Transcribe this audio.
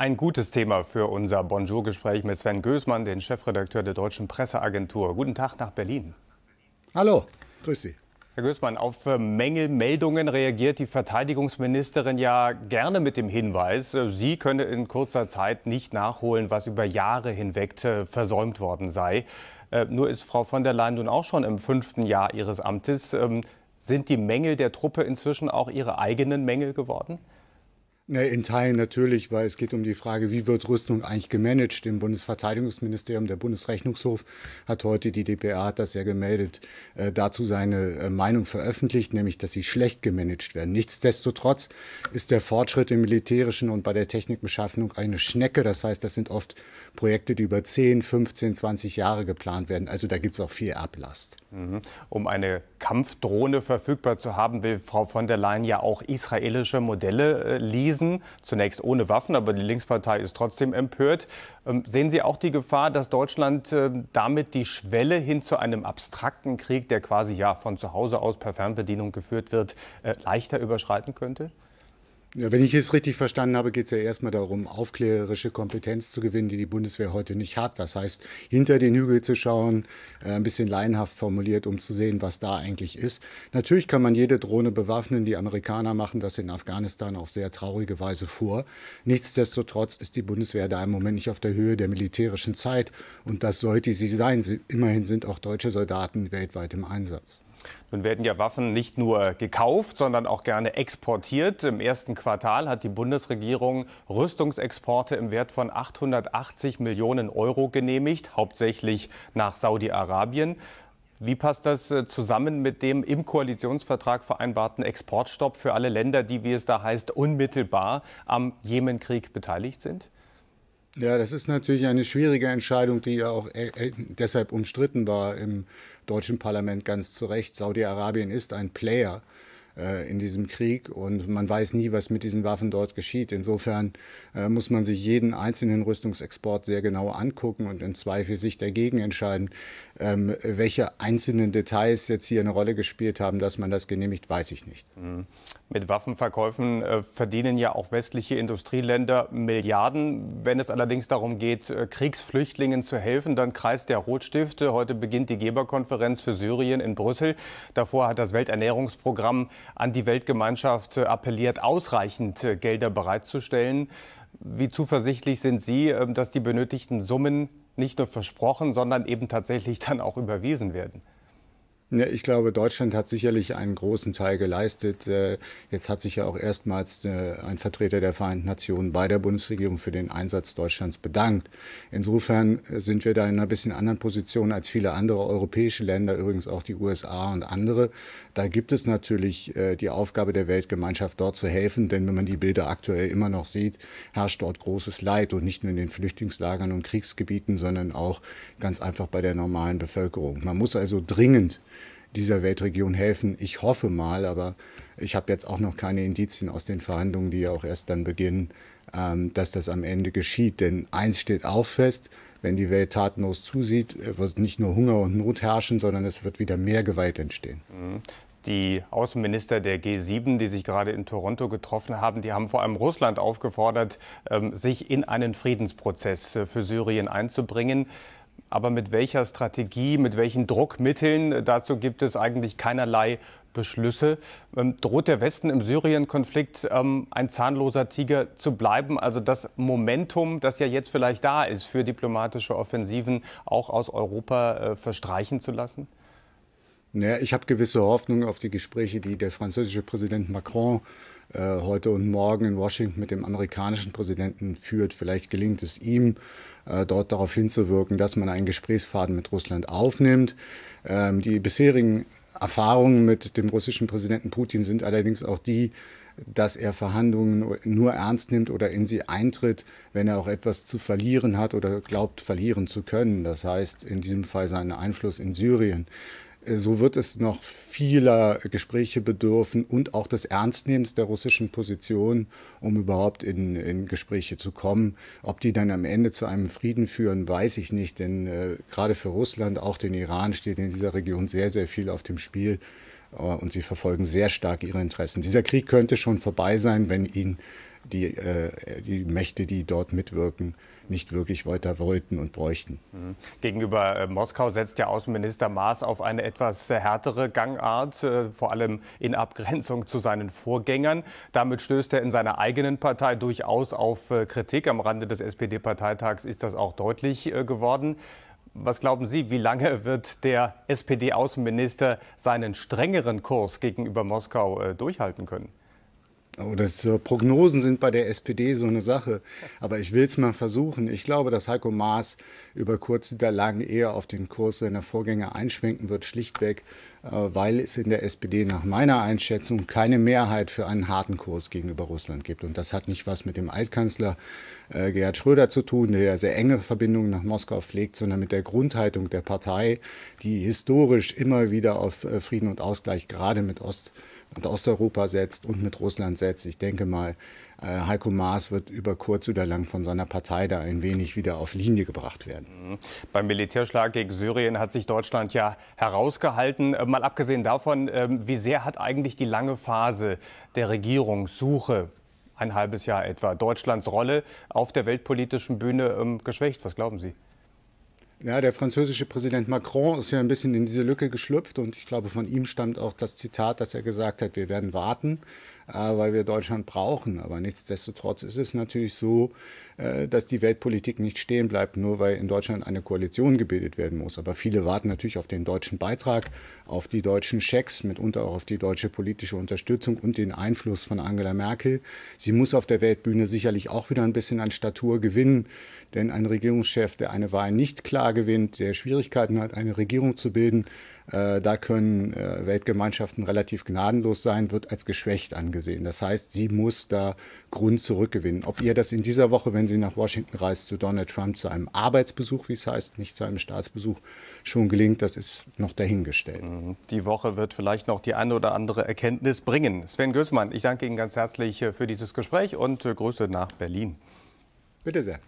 Ein gutes Thema für unser Bonjour-Gespräch mit Sven Gößmann, den Chefredakteur der Deutschen Presseagentur. Guten Tag nach Berlin. Hallo, grüß Sie. Herr Gößmann, auf äh, Mängelmeldungen reagiert die Verteidigungsministerin ja gerne mit dem Hinweis, äh, sie könne in kurzer Zeit nicht nachholen, was über Jahre hinweg äh, versäumt worden sei. Nur ist Frau von der Leyen nun auch schon im fünften Jahr ihres Amtes. Ähm, sind die Mängel der Truppe inzwischen auch ihre eigenen Mängel geworden? in Teilen natürlich, weil es geht um die Frage, wie wird Rüstung eigentlich gemanagt im Bundesverteidigungsministerium. Der Bundesrechnungshof hat heute, die DPA hat das ja gemeldet, äh, dazu seine äh, Meinung veröffentlicht, nämlich, dass sie schlecht gemanagt werden. Nichtsdestotrotz ist der Fortschritt im militärischen und bei der Technikbeschaffung eine Schnecke. Das heißt, das sind oft Projekte, die über 10, 15, 20 Jahre geplant werden. Also da gibt es auch viel Ablast. Mhm. Um eine Kampfdrohne verfügbar zu haben, will Frau von der Leyen ja auch israelische Modelle äh, leasen. Zunächst ohne Waffen, aber die Linkspartei ist trotzdem empört. Ähm, sehen Sie auch die Gefahr, dass Deutschland äh, damit die Schwelle hin zu einem abstrakten Krieg, der quasi ja von zu Hause aus per Fernbedienung geführt wird, äh, leichter überschreiten könnte? Ja, wenn ich es richtig verstanden habe, geht es ja erstmal darum, aufklärerische Kompetenz zu gewinnen, die die Bundeswehr heute nicht hat. Das heißt, hinter den Hügel zu schauen, äh, ein bisschen laienhaft formuliert, um zu sehen, was da eigentlich ist. Natürlich kann man jede Drohne bewaffnen. Die Amerikaner machen das in Afghanistan auf sehr traurige Weise vor. Nichtsdestotrotz ist die Bundeswehr da im Moment nicht auf der Höhe der militärischen Zeit. Und das sollte sie sein. Sie, immerhin sind auch deutsche Soldaten weltweit im Einsatz. Nun werden ja Waffen nicht nur gekauft, sondern auch gerne exportiert. Im ersten Quartal hat die Bundesregierung Rüstungsexporte im Wert von 880 Millionen Euro genehmigt, hauptsächlich nach Saudi-Arabien. Wie passt das äh, zusammen mit dem im Koalitionsvertrag vereinbarten Exportstopp für alle Länder, die, wie es da heißt, unmittelbar am Jemenkrieg beteiligt sind? Ja, das ist natürlich eine schwierige Entscheidung, die ja auch äh, äh, deshalb umstritten war im deutschen Parlament ganz zu Recht. Saudi-Arabien ist ein Player äh, in diesem Krieg und man weiß nie, was mit diesen Waffen dort geschieht. Insofern äh, muss man sich jeden einzelnen Rüstungsexport sehr genau angucken und im Zweifel sich dagegen entscheiden. Ähm, welche einzelnen Details jetzt hier eine Rolle gespielt haben, dass man das genehmigt, weiß ich nicht. Mhm. Mit Waffenverkäufen äh, verdienen ja auch westliche Industrieländer Milliarden. Wenn es allerdings darum geht, äh, Kriegsflüchtlingen zu helfen, dann kreist der Rotstift. Heute beginnt die Geberkonferenz für Syrien in Brüssel. Davor hat das Welternährungsprogramm an die Weltgemeinschaft äh, appelliert, ausreichend äh, Gelder bereitzustellen. Wie zuversichtlich sind Sie, dass die benötigten Summen nicht nur versprochen, sondern eben tatsächlich dann auch überwiesen werden? Ja, ich glaube, Deutschland hat sicherlich einen großen Teil geleistet. Äh, jetzt hat sich ja auch erstmals äh, ein Vertreter der Vereinten Nationen bei der Bundesregierung für den Einsatz Deutschlands bedankt. Insofern sind wir da in einer bisschen anderen Position als viele andere europäische Länder, übrigens auch die USA und andere. Da gibt es natürlich äh, die Aufgabe der Weltgemeinschaft, dort zu helfen, denn wenn man die Bilder aktuell immer noch sieht, herrscht dort großes Leid und nicht nur in den Flüchtlingslagern und Kriegsgebieten, sondern auch ganz einfach bei der normalen Bevölkerung. Man muss also dringend dieser Weltregion helfen. Ich hoffe mal, aber ich habe jetzt auch noch keine Indizien aus den Verhandlungen, die ja auch erst dann beginnen, ähm, dass das am Ende geschieht. Denn eins steht auch fest, wenn die Welt tatenlos zusieht, wird nicht nur Hunger und Not herrschen, sondern es wird wieder mehr Gewalt entstehen. Mhm. Die Außenminister der G7, die sich gerade in Toronto getroffen haben, die haben vor allem Russland aufgefordert, ähm, sich in einen Friedensprozess äh, für Syrien einzubringen. Aber mit welcher Strategie, mit welchen Druckmitteln, äh, dazu gibt es eigentlich keinerlei Beschlüsse. Ähm, droht der Westen im Syrien-Konflikt ähm, ein zahnloser Tiger zu bleiben? Also das Momentum, das ja jetzt vielleicht da ist für diplomatische Offensiven, auch aus Europa äh, verstreichen zu lassen? Naja, ich habe gewisse Hoffnung auf die Gespräche, die der französische Präsident Macron äh, heute und morgen in Washington mit dem amerikanischen Präsidenten führt. Vielleicht gelingt es ihm, äh, dort darauf hinzuwirken, dass man einen Gesprächsfaden mit Russland aufnimmt. Ähm, die bisherigen Erfahrungen mit dem russischen Präsidenten Putin sind allerdings auch die, dass er Verhandlungen nur ernst nimmt oder in sie eintritt, wenn er auch etwas zu verlieren hat oder glaubt, verlieren zu können. Das heißt, in diesem Fall seinen Einfluss in Syrien. Äh, so wird es noch vieler Gespräche bedürfen und auch des Ernstnehmens der russischen Position, um überhaupt in, in Gespräche zu kommen. Ob die dann am Ende zu einem Frieden führen, weiß ich nicht, denn äh, gerade für Russland, auch den Iran, steht in dieser Region sehr, sehr viel auf dem Spiel äh, und sie verfolgen sehr stark ihre Interessen. Dieser Krieg könnte schon vorbei sein, wenn ihn die, äh, die Mächte, die dort mitwirken, nicht wirklich weiter wollten und bräuchten. Mhm. Gegenüber äh, Moskau setzt der Außenminister Maas auf eine etwas äh, härtere Gangart, äh, vor allem in Abgrenzung zu seinen Vorgängern. Damit stößt er in seiner eigenen Partei durchaus auf äh, Kritik. Am Rande des SPD-Parteitags ist das auch deutlich äh, geworden. Was glauben Sie, wie lange wird der SPD-Außenminister seinen strengeren Kurs gegenüber Moskau äh, durchhalten können? Oh, äh, das, Prognosen sind bei der SPD so eine Sache. Aber ich will es mal versuchen. Ich glaube, dass Heiko Maas über kurz oder lang eher auf den Kurs seiner Vorgänger einschwenken wird, schlichtweg, äh, weil es in der SPD nach meiner Einschätzung keine Mehrheit für einen harten Kurs gegenüber Russland gibt. Und das hat nicht was mit dem Altkanzler äh, Gerhard Schröder zu tun, der ja sehr enge Verbindungen nach Moskau pflegt, sondern mit der Grundhaltung der Partei, die historisch immer wieder auf Frieden und Ausgleich gerade mit Ost- und Osteuropa setzt und mit Russland setzt. Ich denke mal, äh, Heiko Maas wird über kurz oder lang von seiner Partei da ein wenig wieder auf Linie gebracht werden. Mhm. Beim Militärschlag gegen Syrien hat sich Deutschland ja herausgehalten. Äh, mal abgesehen davon, ähm, wie sehr hat eigentlich die lange Phase der Regierungssuche, ein halbes Jahr etwa, Deutschlands Rolle auf der weltpolitischen Bühne ähm, geschwächt? Was glauben Sie? Ja, der französische Präsident Macron ist ja ein bisschen in diese Lücke geschlüpft und ich glaube, von ihm stammt auch das Zitat, dass er gesagt hat, wir werden warten weil wir Deutschland brauchen. Aber nichtsdestotrotz ist es natürlich so, äh, dass die Weltpolitik nicht stehen bleibt, nur weil in Deutschland eine Koalition gebildet werden muss. Aber viele warten natürlich auf den deutschen Beitrag, auf die deutschen Schecks, mitunter auch auf die deutsche politische Unterstützung und den Einfluss von Angela Merkel. Sie muss auf der Weltbühne sicherlich auch wieder ein bisschen an Statur gewinnen, denn ein Regierungschef, der eine Wahl nicht klar gewinnt, der Schwierigkeiten hat, eine Regierung zu bilden, äh, da können äh, Weltgemeinschaften relativ gnadenlos sein, wird als geschwächt angesehen. Das heißt, sie muss da Grund zurückgewinnen. Ob ihr das in dieser Woche, wenn sie nach Washington reist, zu Donald Trump zu einem Arbeitsbesuch, wie es heißt, nicht zu einem Staatsbesuch, schon gelingt, das ist noch dahingestellt. Mhm. Die Woche wird vielleicht noch die eine oder andere Erkenntnis bringen. Sven Gößmann, ich danke Ihnen ganz herzlich äh, für dieses Gespräch und Grüße nach Berlin. Bitte sehr.